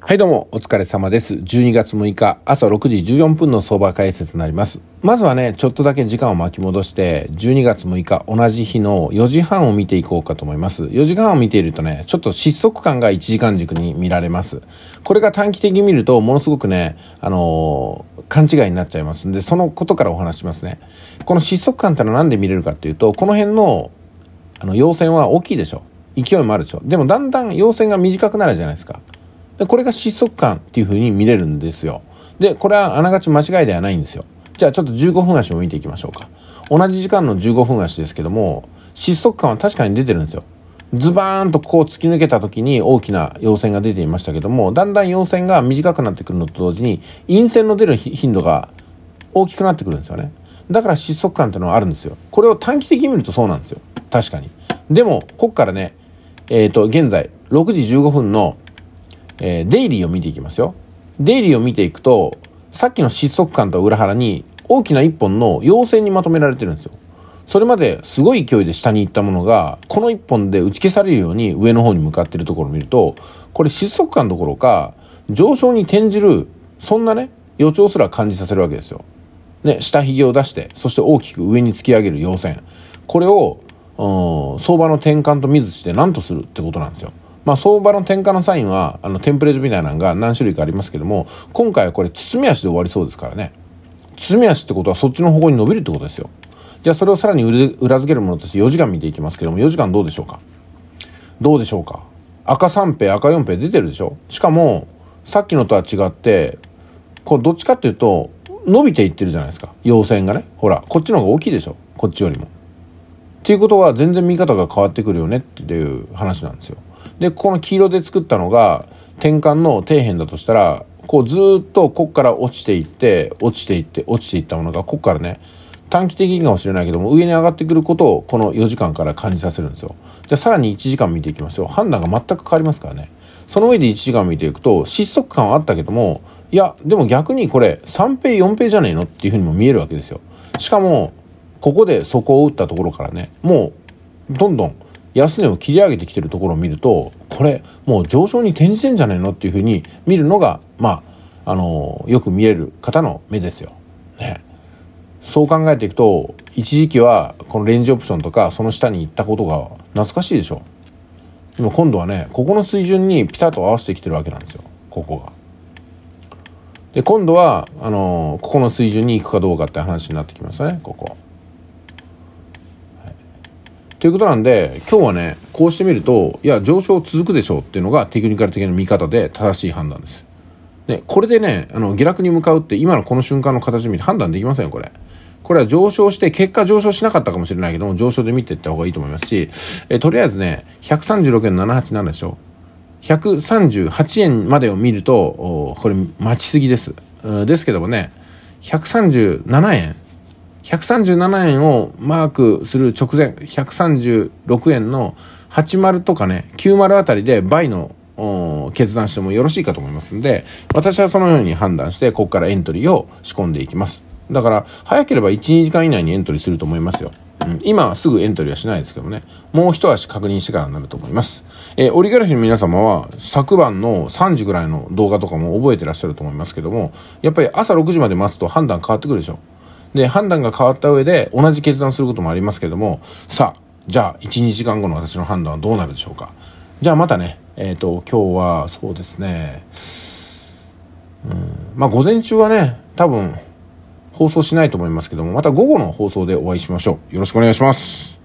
はいどうも、お疲れ様です。12月6日、朝6時14分の相場解説になります。まずはね、ちょっとだけ時間を巻き戻して、12月6日、同じ日の4時半を見ていこうかと思います。4時半を見ているとね、ちょっと失速感が1時間軸に見られます。これが短期的に見ると、ものすごくね、あのー、勘違いになっちゃいますんで、そのことからお話しますね。この失速感ってのは何で見れるかっていうと、この辺の、あの、陽線は大きいでしょ。勢いもあるでしょ。でもだんだん陽線が短くなるじゃないですか。でこれが失速感っていう風に見れるんですよでこれはあながち間違いではないんですよじゃあちょっと15分足を見ていきましょうか同じ時間の15分足ですけども失速感は確かに出てるんですよズバーンとこう突き抜けた時に大きな陽線が出ていましたけどもだんだん陽線が短くなってくるのと同時に陰線の出る頻度が大きくなってくるんですよねだから失速感っていうのはあるんですよこれを短期的に見るとそうなんですよ確かにでもこっからねえっ、ー、と現在6時15分のえー、デイリーを見ていきますよ。デイリーを見ていくと、さっきの失速感とは裏腹に、大きな一本の陽線にまとめられてるんですよ。それまですごい勢いで下に行ったものが、この一本で打ち消されるように上の方に向かってるところを見ると、これ失速感どころか、上昇に転じる、そんなね、予兆すら感じさせるわけですよ。ね、下髭を出して、そして大きく上に突き上げる陽線。これを、相場の転換と見ずして何とするってことなんですよ。まあ、相場の転換のサインは、あの、テンプレートみたいなのが何種類かありますけども、今回はこれ、包み足で終わりそうですからね。包み足ってことは、そっちの方向に伸びるってことですよ。じゃあ、それをさらに裏付けるものとして4時間見ていきますけども、4時間どうでしょうかどうでしょうか赤3平、赤4平出てるでしょしかも、さっきのとは違って、これ、どっちかっていうと、伸びていってるじゃないですか。陽線がね。ほら、こっちの方が大きいでしょこっちよりも。っていうことは全然見方が変わってくるよねっていう話なんですよ。で、この黄色で作ったのが、転換の底辺だとしたら、こうずっとこっから落ちていって、落ちていって、落ちていったものが、こっからね、短期的にかもしれないけども、上に上がってくることを、この4時間から感じさせるんですよ。じゃあさらに1時間見ていきますよ。判断が全く変わりますからね。その上で1時間見ていくと、失速感はあったけども、いや、でも逆にこれ、3平4平じゃねえのっていうふうにも見えるわけですよ。しかも、ここで底を打ったところからね、もう、どんどん安値を切り上げてきてるところを見るとこれもう上昇に転じてんじゃないのっていうふうに見るのがまああのよく見える方の目ですよ。ね、そう考えていくと一時期はこのレンジオプションとかその下に行ったことが懐かしいでしょ。でも今度はねここの水準にピタッと合わせてきてるわけなんですよここが。で今度はあのここの水準に行くかどうかって話になってきますねここ。ということなんで、今日はね、こうしてみると、いや、上昇続くでしょうっていうのがテクニカル的な見方で正しい判断です。で、これでね、あの、下落に向かうって今のこの瞬間の形見て判断できませんよ、これ。これは上昇して、結果上昇しなかったかもしれないけども、上昇で見ていった方がいいと思いますし、えとりあえずね、136円7 8んでしょ。138円までを見ると、これ待ちすぎです。ですけどもね、137円。137円をマークする直前、136円の80とかね、90あたりで倍の決断してもよろしいかと思いますんで、私はそのように判断して、ここからエントリーを仕込んでいきます。だから、早ければ1、2時間以内にエントリーすると思いますよ。うん、今すぐエントリーはしないですけどね。もう一足確認してからになると思います。えー、オリガルヒの皆様は昨晩の3時ぐらいの動画とかも覚えてらっしゃると思いますけども、やっぱり朝6時まで待つと判断変わってくるでしょ。で、判断が変わった上で同じ決断することもありますけれども、さあ、じゃあ1、2時間後の私の判断はどうなるでしょうか。じゃあまたね、えっ、ー、と、今日はそうですね、うん、まあ午前中はね、多分放送しないと思いますけども、また午後の放送でお会いしましょう。よろしくお願いします。